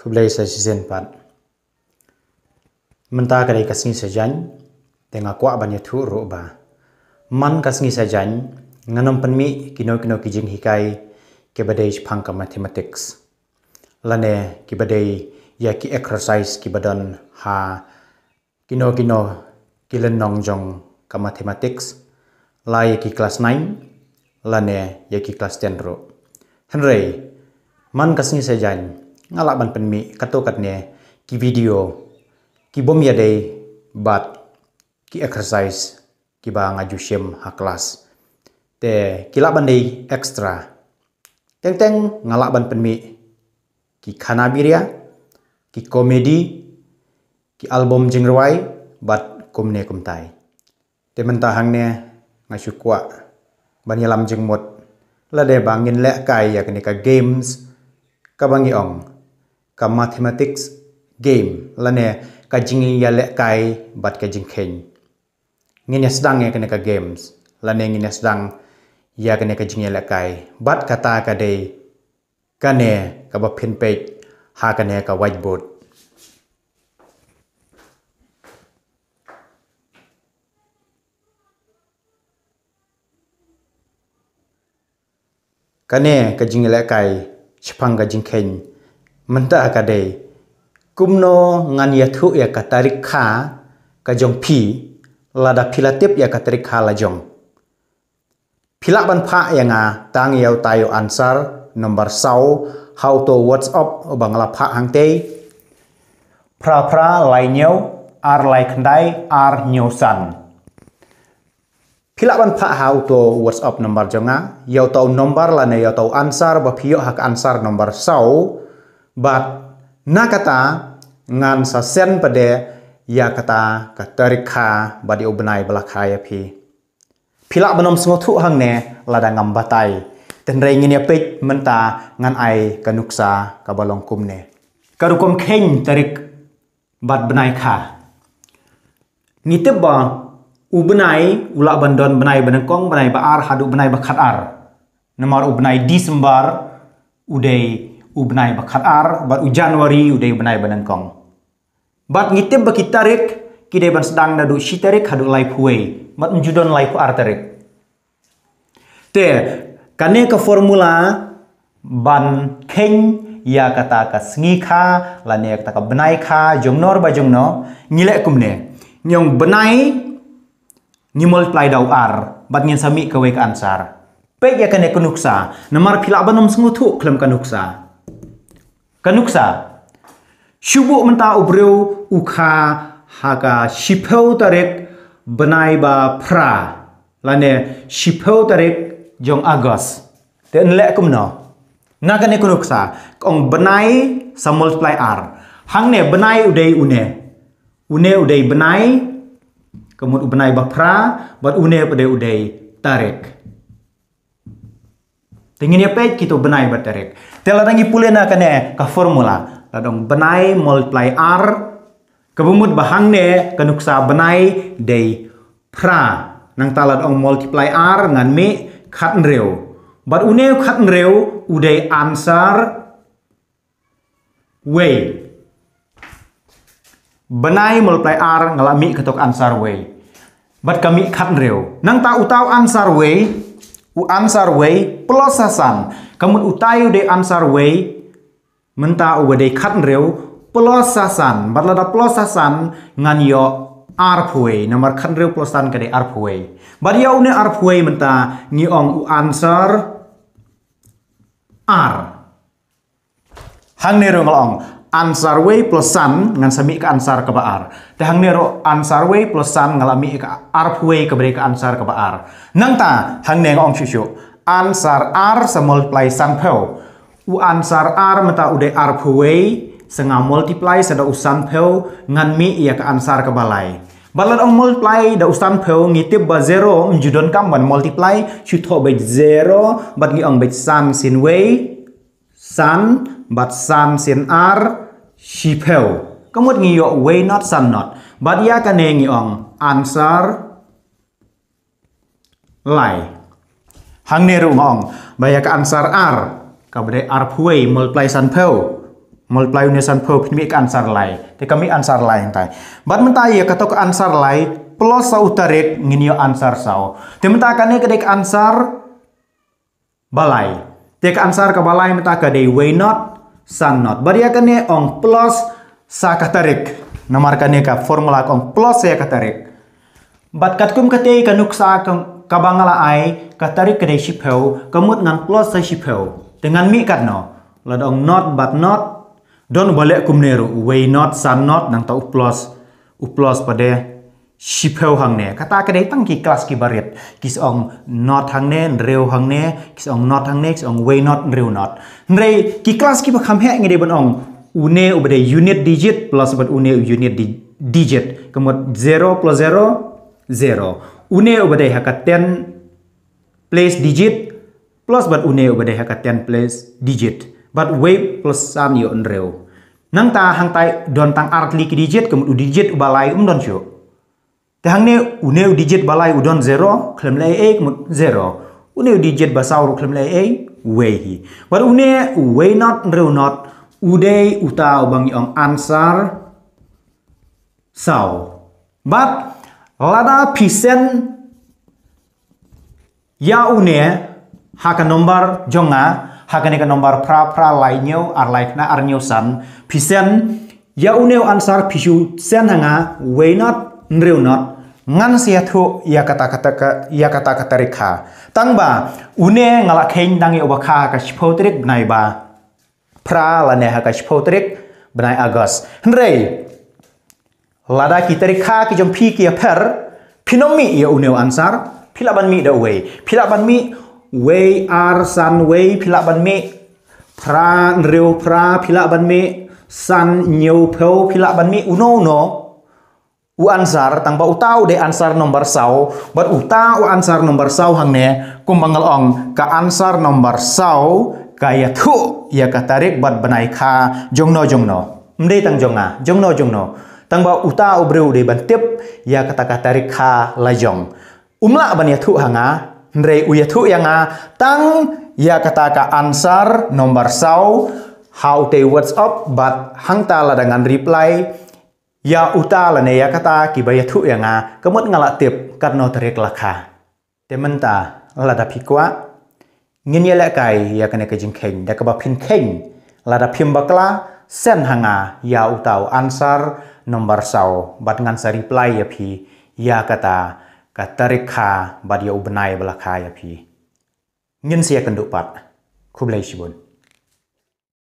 kublai sa sizen pan. menta kadai kasngi sa jan tenga kwa banya thu ro ba man kasngi sa jan nganam panmi kino kino kijing hikai kebadai ka mathematics lane eh, badai ya ki exercise kibadan ha kino kino kilen nongjong ka mathematics la ya ki class 9 lane eh, ya ki class 10 ro henrei man kasngi sa jan ngalak ban pen mi kato kat ne ki video ki bom ya dei bat ki exercise ki ba ngaju shem ha kelas te kila ban dei extra teng teng ngalak ban pen mi ki kanabiria ki komedi ki album jingrwai bat kumne kumtai te menta hang ne ngasyu kwa ban yalam jingmot la de bangin le kai ya ka games ka bangi ong ka mathematics game lane ka jing ya le kai bat ka jing khen ngin ya sedang ya kene ka games lane ngin ya sedang ya kene ka jing ya le kai bat kata ka dei kane ka ba pen page ha kane ka whiteboard kane ya ka jing le kai chipang ka jing menta akade kumno ngan yathu ya ka tarik kha ka jong phi lada philatip ya ka tarik kha la jong philak ban pha ya nga tang yau tayo ansar number 6 how to whatsapp bangla pha hangte pra pra lai nyau ar lai khndai ar nyau san ban pak how to WhatsApp nomor jonga, yau tau nomor lana yau tau ansar ba pio hak ansar nomor sau, บัดนักตางานสะเซนประเดยากตากตริกาบัดอบนายบลคายพีพิลาบนมสงทุหังเนลาดังงัมบัตไตเต็นไรงินยาปิดมันตางานไอกนุกษากับบลงคุมเนกรุกมเข่งตริกบัดบนายคานิตบบอุบนายอุลาบันดอนบนายบันงกองบนายบาอาร์ฮัดุบนายบัคัดอาร์นมารอุบนายดิสมบาร์อุดย ubnai bakat ar bat ujanwari udai ubnai banangkong bat ngitib bakitarik kidai ban sedang nadu shitarik hadu lai puwei mat njudon lai ar tarik te kane ka formula ban keng ya kata ka sngi kha la ne kata ka benai kha jongnor ba jongno ngile kumne nyong benai ni multiply dau ar bat ngen sami ka wek ansar pe ya kane kunuksa namar phila banom sungu thu klem kanuksa kanuksa shubu menta ubreu ukha haka shipheu tarek banai ba phra lane shipheu tarek jong agos te nle kumno nakane kanuksa kong banai sa multiply r hangne banai udei une une udei banai kemud banai ba phra bat une udei udei tarek Tinginnya page kita benai baterik. Tela tangi nak kane ke formula. Ladong benai multiply R. Kebumut bahang ne kenuksa benai day pra. Nang talad ong multiply R ngan me khat nreu. Bat une khat nreu udai answer way. Benai multiply R ngalami ketok answer way. Bat kami khat nreu. Nang tak utau answer way U ansar wei pelosasan. Kamun utayu de ansar wei menta u de khat reu pelosasan. Batlada pelosasan ngan yo arpwei. Nomor khat reu pelosasan kade arpwei. Bad ya une arpwei menta ngi ong u answer ar. Hang ne reu ngalong ansar way plus san ngan sami ke ansar ke baar. Dahang nero ansar way plus san ngalami ke arp way ke beri ke ansar ke baar. Nang ta hang neng ong syusyuk. ansar ar multiply san peo. U ansar ar menta ude arp way senga multiply u san peo ngan mi ia ke ansar ke balai. Balad ong multiply da u san peo ngitip ba zero judon kam ban multiply syutho bej zero bat ngi ong bej san sin way san but sam sin ar shipel kamut ngi yo way not sam not but ya kane ngi ong answer lai hang ne ru ong ba ya ka answer ar ka bre ar phuai multiply san pel multiply ne san pel phimi ka answer lai te kami answer lai entai. but mentai ya ka to ka answer lai plus sa utarik ngi yo answer sao te mentai ka ne ka answer balai te ansar answer ka balai mentai way not not, sanot. Bariakannya ong plus sa sakatarik. kane ka formula ong plus katarik Bat katkum katei sa ka kabangala ai katarik kade shipeu kamut ngan plus sa shipeu. Dengan mi katno. Ladong not but not don kum nero way not san not nang tau plus plus pada Shipeo hang ne kata ke dei tang ki class ki barit kis ong not hang ne reu hang ne kis ong not hang ne kis ong way not reu not nrei ki class ki bakham he ngede ban ong une ubade unit digit plus bade une unit digit kemot 0 plus 0 0 une ubade hakat 10 place digit plus bat une ubade hakat 10 place digit but way plus sam yo nreu nang ta hang tai don tang artli ki digit kemot u digit ubalai um don chu Tehang uneu digit balai udon zero, klemlai ek mut zero. Uneu digit basauru klemlai ei wehi. But une we not reu not ude uta ubangi om ansar sau. But lada pisen ya une haka nombar jonga haka neka nombar pra pra lainyo ar laikna ar san. pisen ya uneu ansar pisu sen hanga we not nriu not ngan sia thu ya kata kata ka ya kata kata rekha tang ba une ngala khain dang e obakha ka ba pra la ne ha ka shipho trik bnai agas hnrei lada ki tarikha ki jom phi ki pher phinomi ye une ansar philaban mi da way philaban mi way ar san way philaban mi pra reu pra philaban mi san nyau phau philaban mi uno no u ansar tang utau de ansar nomor sau bat utau ansar nomor sau hang ne kum ong ka ansar nomor sau kaya tuh ya ka tarik bat banai kha jongno jongno mde tang jonga jongno jongno tang ba utau breu de ban tip ya kata ka tarik kha la jong umla ban ya tu hanga ndre u ya yang yanga tang ya kata ka ansar nomor sau how they whatsapp bat hang ta la dengan reply ya uta la ne ya kata ki ba yathu thu ya nga kamot ngala tip kat no tarik lakha. te menta la da pikwa ngin ya la kai ya kane ka jing khen da ka ba phin khen la da phim bakla sen hanga ya utau ansar nombar sau bat ngan sa reply ya phi ya kata ka tarik kha bat ya ubnai bla kha ya phi ngin sia ya kan pat khublai shibun